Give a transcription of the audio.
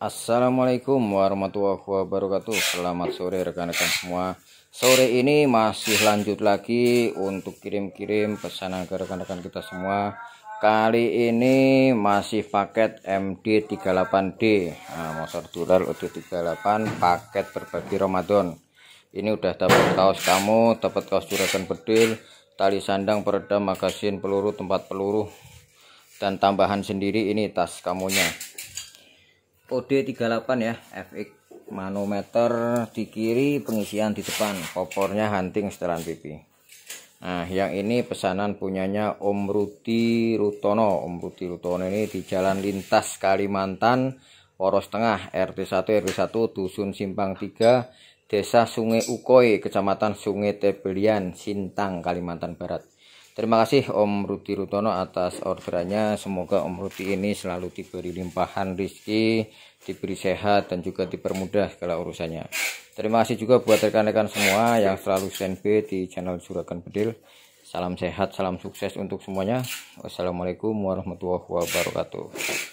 Assalamualaikum warahmatullahi wabarakatuh Selamat sore rekan-rekan semua Sore ini masih lanjut lagi Untuk kirim-kirim pesanan ke rekan-rekan kita semua Kali ini masih paket MD38D nah, Motor Dural od 38 Paket berbagi Ramadan Ini udah dapat kaos kamu Dapat kaos juragan bedil Tali sandang peredam magasin peluru tempat peluru Dan tambahan sendiri ini tas kamunya OD 38 ya FX manometer di kiri pengisian di depan kopornya hunting setelan pipi nah yang ini pesanan punyanya Om ruti Rutono Om ruti Rutono ini di Jalan Lintas Kalimantan Poros Tengah RT1 RW1 Dusun Simpang 3 Desa Sungai ukoi Kecamatan Sungai Tebelian Sintang Kalimantan Barat Terima kasih Om Ruti Rutono atas orderannya. Semoga Om Ruti ini selalu diberi limpahan rizki, diberi sehat, dan juga dipermudah segala urusannya. Terima kasih juga buat rekan-rekan semua yang selalu standby di channel Juragan Bedil. Salam sehat, salam sukses untuk semuanya. Wassalamualaikum warahmatullahi wabarakatuh.